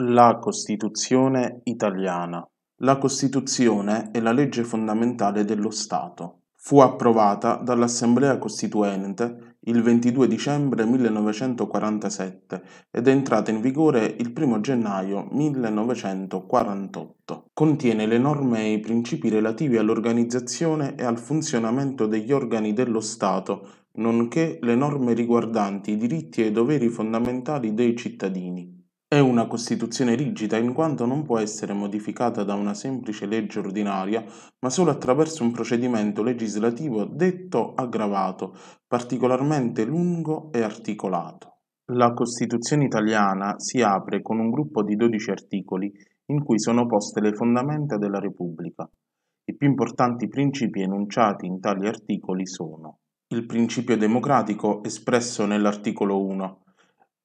La Costituzione italiana La Costituzione è la legge fondamentale dello Stato. Fu approvata dall'Assemblea Costituente il 22 dicembre 1947 ed è entrata in vigore il 1 gennaio 1948. Contiene le norme e i principi relativi all'organizzazione e al funzionamento degli organi dello Stato, nonché le norme riguardanti i diritti e i doveri fondamentali dei cittadini. È una Costituzione rigida in quanto non può essere modificata da una semplice legge ordinaria, ma solo attraverso un procedimento legislativo detto aggravato, particolarmente lungo e articolato. La Costituzione italiana si apre con un gruppo di 12 articoli in cui sono poste le fondamenta della Repubblica. I più importanti principi enunciati in tali articoli sono il principio democratico espresso nell'articolo 1,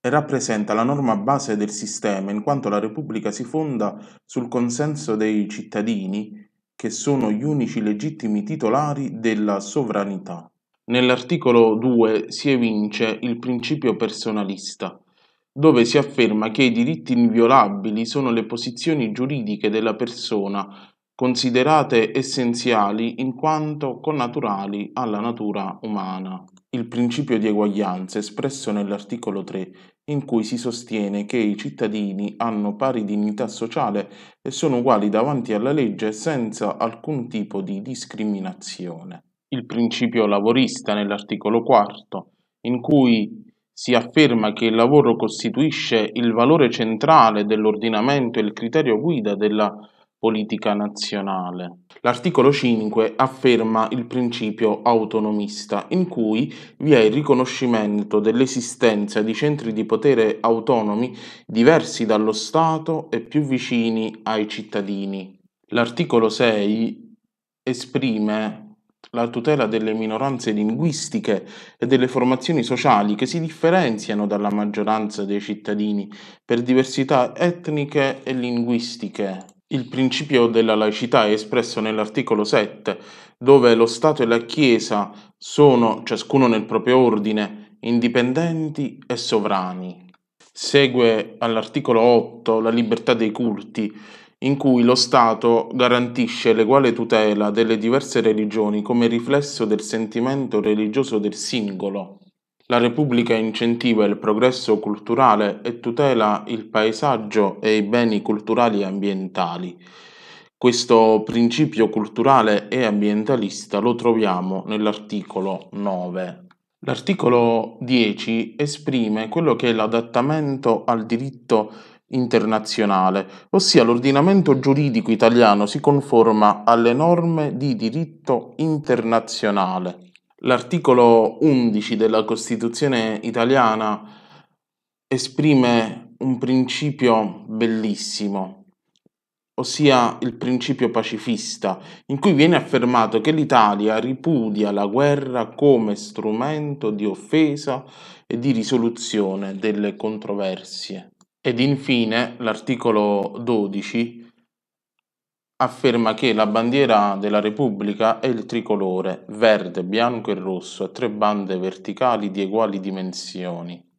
e rappresenta la norma base del sistema in quanto la Repubblica si fonda sul consenso dei cittadini che sono gli unici legittimi titolari della sovranità. Nell'articolo 2 si evince il principio personalista, dove si afferma che i diritti inviolabili sono le posizioni giuridiche della persona considerate essenziali in quanto connaturali alla natura umana il principio di eguaglianza espresso nell'articolo 3, in cui si sostiene che i cittadini hanno pari dignità sociale e sono uguali davanti alla legge senza alcun tipo di discriminazione. Il principio lavorista nell'articolo 4, in cui si afferma che il lavoro costituisce il valore centrale dell'ordinamento e il criterio guida della politica nazionale. L'articolo 5 afferma il principio autonomista, in cui vi è il riconoscimento dell'esistenza di centri di potere autonomi diversi dallo Stato e più vicini ai cittadini. L'articolo 6 esprime la tutela delle minoranze linguistiche e delle formazioni sociali che si differenziano dalla maggioranza dei cittadini per diversità etniche e linguistiche. Il principio della laicità è espresso nell'articolo 7, dove lo Stato e la Chiesa sono, ciascuno nel proprio ordine, indipendenti e sovrani. Segue all'articolo 8 la libertà dei culti, in cui lo Stato garantisce l'eguale tutela delle diverse religioni come riflesso del sentimento religioso del singolo. La Repubblica incentiva il progresso culturale e tutela il paesaggio e i beni culturali e ambientali. Questo principio culturale e ambientalista lo troviamo nell'articolo 9. L'articolo 10 esprime quello che è l'adattamento al diritto internazionale, ossia l'ordinamento giuridico italiano si conforma alle norme di diritto internazionale. L'articolo 11 della Costituzione italiana esprime un principio bellissimo, ossia il principio pacifista, in cui viene affermato che l'Italia ripudia la guerra come strumento di offesa e di risoluzione delle controversie. Ed infine l'articolo 12 afferma che la bandiera della Repubblica è il tricolore, verde, bianco e rosso, a tre bande verticali di eguali dimensioni.